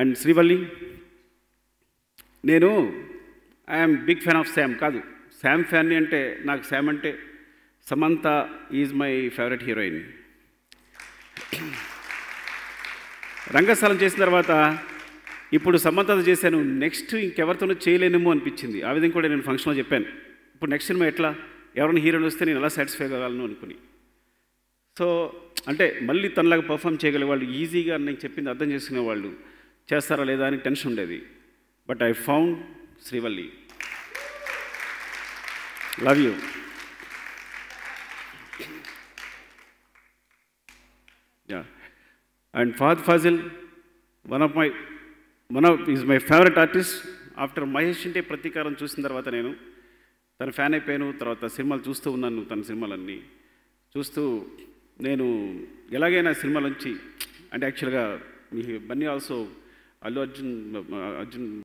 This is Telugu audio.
అండ్ శ్రీవల్లి నేను I'm big fan of Sam కాదు శామ్ ఫ్యాన్ అంటే నాకు శామ్ అంటే Samantha is my favourite heroine Rangasthalam చేసిన తర్వాత ఇప్పుడు సమంతతో చేశాను నెక్స్ట్ ఇంకెవరితోనూ చేయలేనేమో అనిపించింది ఆ విధంగా కూడా నేను ఫంక్షన్లో చెప్పాను ఇప్పుడు నెక్స్ట్ సినిమా ఎట్లా ఎవరైనా హీరోయిన్ వస్తే నేను ఎలా సాటిస్ఫై కాగలను అనుకుని సో అంటే మళ్ళీ తనలాగా పర్ఫామ్ చేయగలిగే వాళ్ళు ఈజీగా నేను చెప్పింది అర్థం చేసుకునే వాళ్ళు చేస్తారా లేదా అని టెన్షన్ ఉండేది but I found Srivalli love you and Fahadh Faasil one of my one of is my favourite artist after Maheshinte Prathikaaram చూసిన తర్వాత నేను తన ఫ్యాన్ అయిపోయాను తర్వాత సినిమాలు చూస్తూ ఉన్నాను తన సినిమాలన్నీ చూస్తూ నేను ఎలాగైనా సినిమాల నుంచి అంటే యాక్చువల్గా మీ బన్నీ ఆల్సో అల్లు అర్జున్ అర్జున్